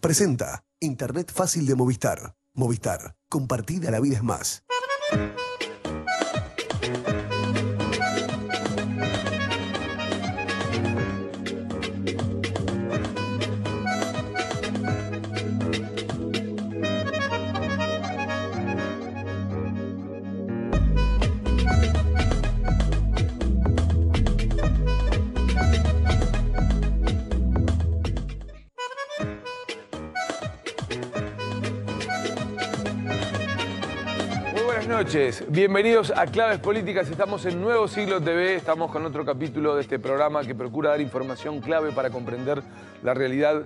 Presenta Internet fácil de Movistar. Movistar. Compartida la vida es más. noches, bienvenidos a Claves Políticas. Estamos en Nuevo Siglo TV, estamos con otro capítulo de este programa que procura dar información clave para comprender la realidad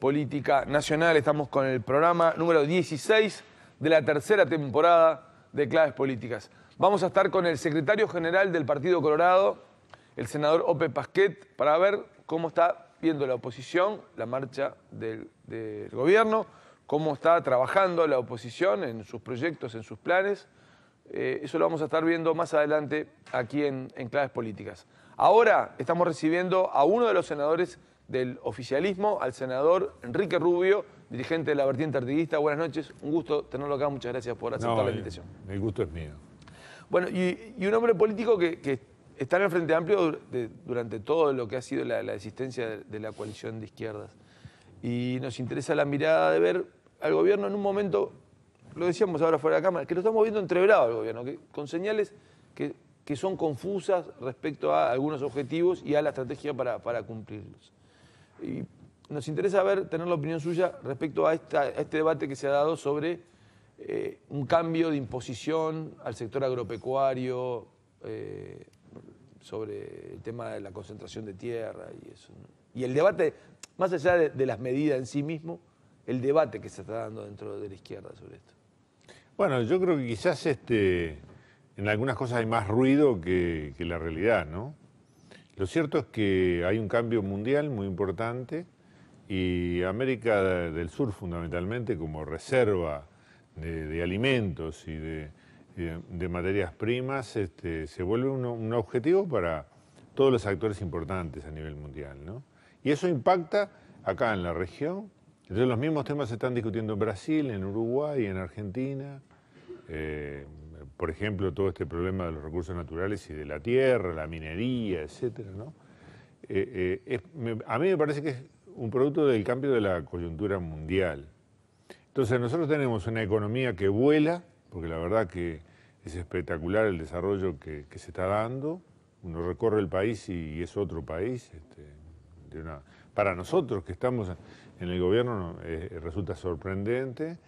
política nacional. Estamos con el programa número 16 de la tercera temporada de Claves Políticas. Vamos a estar con el secretario general del Partido Colorado, el senador Ope Pasquet, para ver cómo está viendo la oposición, la marcha del gobierno cómo está trabajando la oposición en sus proyectos, en sus planes. Eh, eso lo vamos a estar viendo más adelante aquí en, en, Claves Políticas. Ahora estamos recibiendo a uno de los senadores del oficialismo, al senador Enrique Rubio, dirigente de la vertiente artiguista. Buenas noches, un gusto tenerlo acá, muchas gracias por aceptar la invitación. El gusto es mío. Bueno, y, un hombre político que, está en el Frente Amplio durante todo lo que ha sido la, existencia de la coalición de izquierdas. Y nos interesa la mirada de ver al gobierno en un momento, lo decíamos ahora fuera de la Cámara, que lo estamos viendo entreverado al gobierno, con señales que, que, son confusas respecto a algunos objetivos y a la estrategia para, para cumplirlos. Y nos interesa ver, tener la opinión suya respecto a, esta, este debate que se ha dado sobre eh, un cambio de imposición al sector agropecuario, eh, sobre el tema de la concentración de tierra y eso. Y el debate, más allá de, de las medidas en sí mismo, el debate que se está dando dentro de la izquierda sobre esto. Bueno, yo creo que quizás este, en algunas cosas hay más ruido que, la realidad, ¿no? Lo cierto es que hay un cambio mundial muy importante y América del Sur fundamentalmente como reserva de, alimentos y de, materias primas este, se vuelve un, un, objetivo para todos los actores importantes a nivel mundial. ¿no? Y eso impacta acá en la región entonces los mismos temas se están discutiendo en Brasil, en Uruguay, en Argentina. Eh, por ejemplo, todo este problema de los recursos naturales y de la tierra, la minería, etcétera, eh, eh, a mí me parece que es un producto del cambio de la coyuntura mundial. Entonces nosotros tenemos una economía que vuela, porque la verdad que es espectacular el desarrollo que, se está dando. Uno recorre el país y, es otro país, este, de una, para nosotros que estamos en el gobierno eh, resulta sorprendente.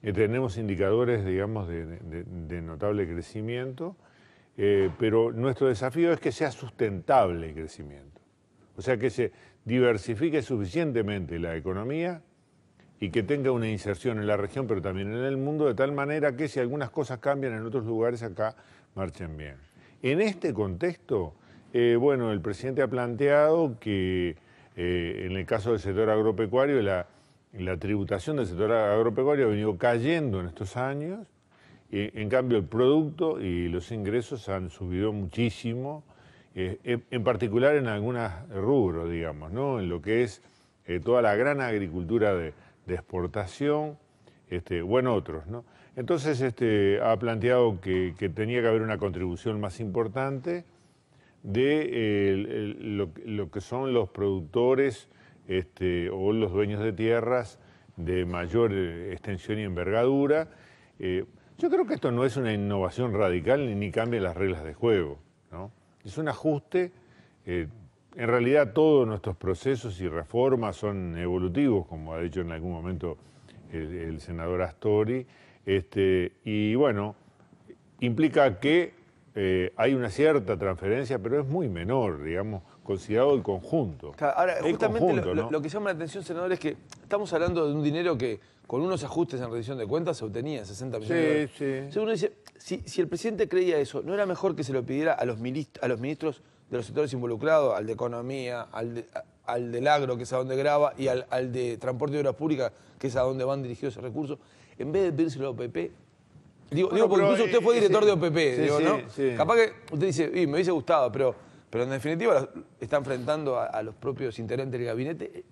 Eh, tenemos indicadores, digamos, de, notable crecimiento, eh, pero nuestro desafío es que sea sustentable el crecimiento. O sea, que se diversifique suficientemente la economía y que tenga una inserción en la región, pero también en el mundo, de tal manera que si algunas cosas cambian en otros lugares acá, marchen bien. En este contexto, bueno, el presidente ha planteado que eh, en el caso del sector agropecuario, la, tributación del sector agropecuario ha venido cayendo en estos años. Eh, en cambio, el producto y los ingresos han subido muchísimo, eh, en, particular en algunos rubros, digamos, ¿no? en lo que es toda la gran agricultura de, exportación este, o en otros. ¿no? Entonces este, ha planteado que tenía que haber una contribución más importante de lo, que son los productores este, o los dueños de tierras de mayor eh, extensión y envergadura. Eh, yo creo que esto no es una innovación radical ni, cambia las reglas de juego. Es un ajuste. Eh, en realidad todos nuestros procesos y reformas son evolutivos, como ha dicho en algún momento el, senador Astori. Este, y bueno, implica que eh, hay una cierta transferencia, pero es muy menor, digamos, considerado el conjunto. ahora, justamente lo, que llama la atención, senador, es que estamos hablando de un dinero que con unos ajustes en rendición de cuentas se obtenía 60 millones sí, de Sí. sí. dice, si, el presidente creía eso, ¿no era mejor que se lo pidiera a los, a los ministros de los sectores involucrados, al de economía, al, del agro, que es a donde graba, y al, de transporte y obras públicas, que es a donde van dirigidos esos recursos, en vez de pedírselo a PP Digo, porque incluso usted fue director de OPP, ¿no? Capaz que usted dice, me dice gustado, pero, pero en definitiva está enfrentando a, los propios integrantes del gabinete eh,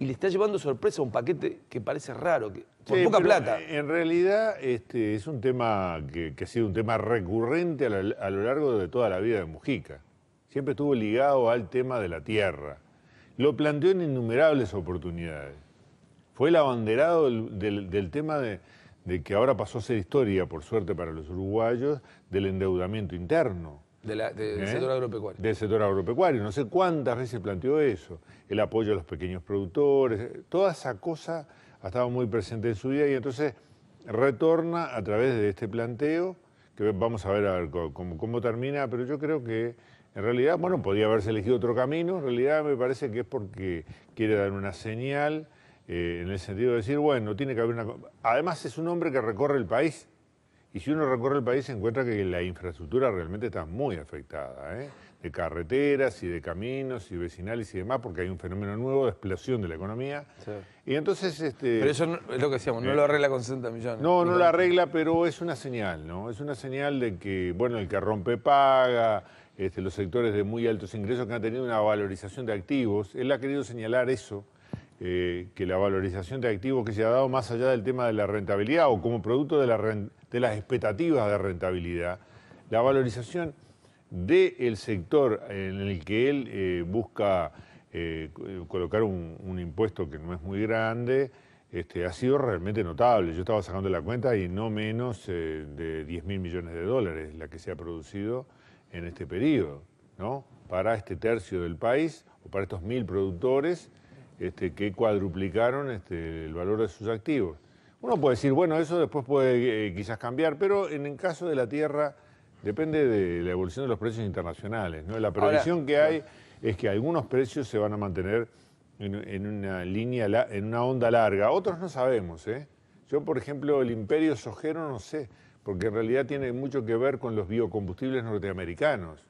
y le está llevando sorpresa un paquete que parece raro, que, poca plata. En realidad este, es un tema que, ha sido un tema recurrente a, lo largo de toda la vida de Mujica. Siempre estuvo ligado al tema de la tierra. Lo planteó en innumerables oportunidades. Fue el abanderado del tema de, de que ahora pasó a ser historia, por suerte para los uruguayos, del endeudamiento interno. De ¿Eh? Del sector agropecuario. No sé cuántas veces planteó eso. El apoyo a los pequeños productores. Toda esa cosa ha estado muy presente en su vida y entonces retorna a través de este planteo, que vamos a ver, a ver cómo, cómo termina, pero yo creo que en realidad, bueno, podía haberse elegido otro camino, en realidad me parece que es porque quiere dar una señal eh, en el sentido de decir, bueno, tiene que haber una... Además es un hombre que recorre el país y si uno recorre el país se encuentra que la infraestructura realmente está muy afectada, ¿eh? de carreteras y de caminos y vecinales y demás, porque hay un fenómeno nuevo de explosión de la economía. Y entonces... Este, pero eso es lo que decíamos, no eh. lo arregla con 60 millones. No, no lo arregla, pero es una señal, ¿no? Es una señal de que, bueno, el que rompe paga, este, los sectores de muy altos ingresos que han tenido una valorización de activos, él ha querido señalar eso. Eh, que la valorización de activos que se ha dado más allá del tema de la rentabilidad o como producto de, de las expectativas de rentabilidad, la valorización del sector en el que él eh, busca eh, colocar un, impuesto que no es muy grande, este, ha sido realmente notable. Yo estaba sacando la cuenta y no menos de 10 mil millones de dólares la que se ha producido en este periodo, ¿no? Para este tercio del país o para estos mil productores este, que cuadruplicaron este, el valor de sus activos. Uno puede decir, bueno, eso después puede eh, quizás cambiar, pero en el caso de la tierra depende de la evolución de los precios internacionales. La previsión que hay es que algunos precios se van a mantener en, una línea, en una onda larga. Otros no sabemos. ¿eh? Yo, por ejemplo, el imperio sojero no sé, porque en realidad tiene mucho que ver con los biocombustibles norteamericanos.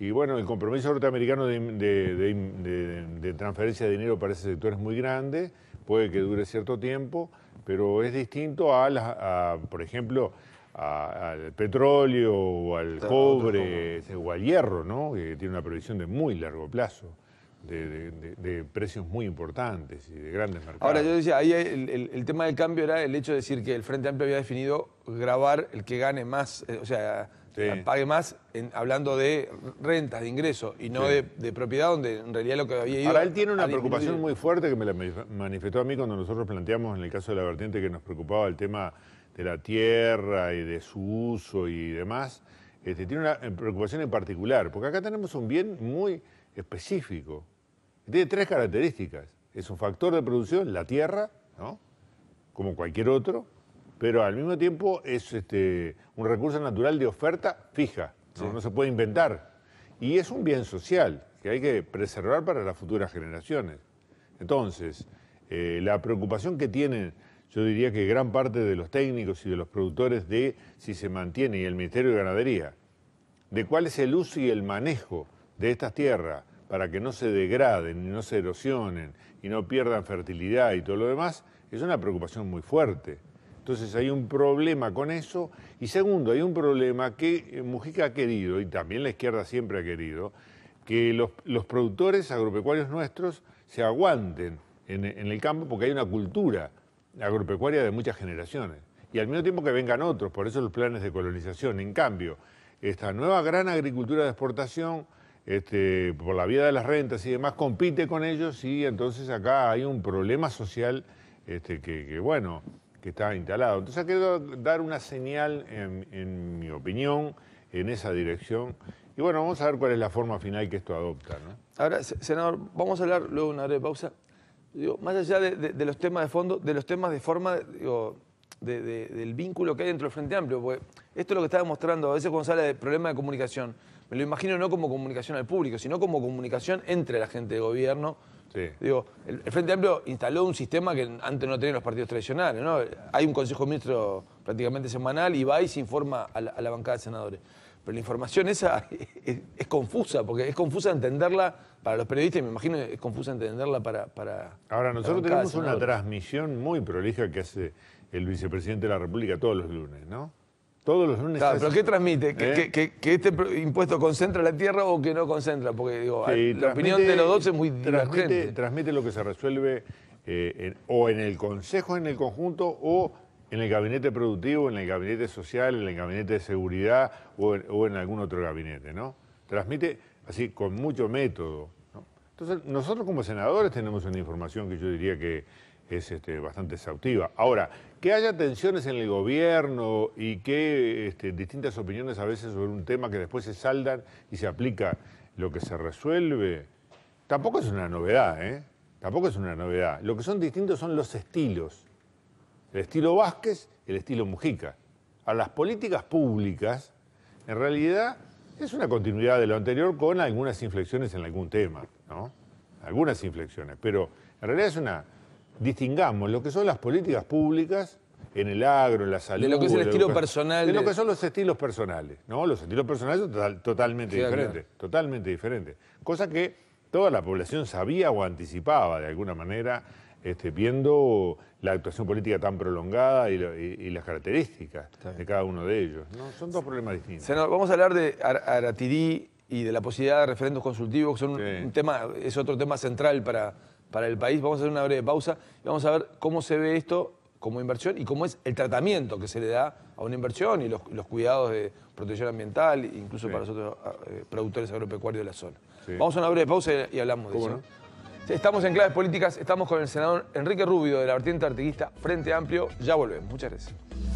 Y bueno, el compromiso norteamericano de, transferencia de dinero para ese sector es muy grande, puede que dure cierto tiempo, pero es distinto a, por ejemplo, al petróleo o al cobre o al hierro, ¿no? que tiene una previsión de muy largo plazo. De, precios muy importantes y de grandes mercados. Ahora, yo decía, ahí el, tema del cambio era el hecho de decir que el Frente Amplio había definido grabar el que gane más, eh, o sea, Ah, pague más hablando de rentas, de ingresos y no de, propiedad, donde en realidad lo que había ido. Ahora él tiene una preocupación muy fuerte que me la manifestó a mí cuando nosotros planteamos en el caso de la vertiente que nos preocupaba el tema de la tierra y de su uso y demás. Este, tiene una eh, preocupación en particular, porque acá tenemos un bien muy específico. Tiene tres características. Es un factor de producción, la tierra, ¿no? como cualquier otro, pero al mismo tiempo es este, un recurso natural de oferta fija, no se puede inventar. Y es un bien social que hay que preservar para las futuras generaciones. Entonces, eh, la preocupación que tienen, yo diría que gran parte de los técnicos y de los productores de si se mantiene y el Ministerio de Ganadería, de cuál es el uso y el manejo de estas tierras para que no se degraden, no se erosionen y no pierdan fertilidad y todo lo demás, es una preocupación muy fuerte. Entonces hay un problema con eso. Y segundo, hay un problema que eh, Mujica ha querido, y también la izquierda siempre ha querido, que los, productores agropecuarios nuestros se aguanten en, el campo porque hay una cultura agropecuaria de muchas generaciones. Y al mismo tiempo que vengan otros, por eso los planes de colonización. En cambio, esta nueva gran agricultura de exportación, este, por la vía de las rentas y demás, compite con ellos y entonces acá hay un problema social este, que, que bueno, que estaba instalado. Entonces ha querido dar una señal, en, mi opinión, en esa dirección. Y bueno, vamos a ver cuál es la forma final que esto adopta. ¿no? Ahora, senador, vamos a hablar luego de una breve pausa. Digo, más allá de, los temas de fondo, de los temas de forma, digo, del vínculo que hay dentro del Frente Amplio, porque esto es lo que está demostrando a veces cuando se de problema de comunicación. Me lo imagino no como comunicación al público, sino como comunicación entre la gente de gobierno Digo, el, Frente Amplio instaló un sistema que antes no tenían los partidos tradicionales, ¿no? Hay un Consejo ministro prácticamente semanal y va y se informa a la, bancada de senadores. Pero la información esa es, confusa, porque es confusa entenderla para los periodistas y me imagino es confusa entenderla para... para Ahora, nosotros tenemos una transmisión muy prolija que hace el vicepresidente de la República todos los lunes, ¿no? los pero ¿qué transmite? ¿Que, ¿Eh? este impuesto concentra la tierra o que no concentra? Porque digo, la opinión de los dos es muy transmite, Transmite lo que se resuelve eh, o en el Consejo, en el conjunto, o en el gabinete productivo, en el gabinete social, en el gabinete de seguridad o en, algún otro gabinete, ¿no? Transmite así con mucho método. Entonces, nosotros como senadores tenemos una información que yo diría que es este, bastante exhaustiva. Ahora, que haya tensiones en el gobierno y que este, distintas opiniones a veces sobre un tema que después se saldan y se aplica lo que se resuelve, tampoco es una novedad, ¿eh? Tampoco es una novedad. Lo que son distintos son los estilos. El estilo Vázquez, el estilo Mujica. A las políticas públicas, en realidad, es una continuidad de lo anterior con algunas inflexiones en algún tema, ¿no? Algunas inflexiones, pero en realidad es una distingamos lo que son las políticas públicas en el agro, en la salud. De lo que es el estilo personal. De, lo que son los estilos personales, ¿no? Los estilos personales son totalmente diferentes, totalmente diferentes. Cosa que toda la población sabía o anticipaba de alguna manera, este, viendo la actuación política tan prolongada y, las características de cada uno de ellos. ¿no? Son dos problemas distintos. vamos a hablar de Ar y de la posibilidad de referendos consultivos, que son un tema, es otro tema central para para el país. Vamos a hacer una breve pausa y vamos a ver cómo se ve esto como inversión y cómo es el tratamiento que se le da a una inversión y los, cuidados de protección ambiental, incluso para nosotros ah, eh, productores agropecuarios de la zona. Vamos a una breve pausa y, hablamos de eso. Estamos en Claves Políticas, estamos con el senador Enrique Rubio de la vertiente artiguista Frente Amplio. Ya volvemos. Muchas gracias.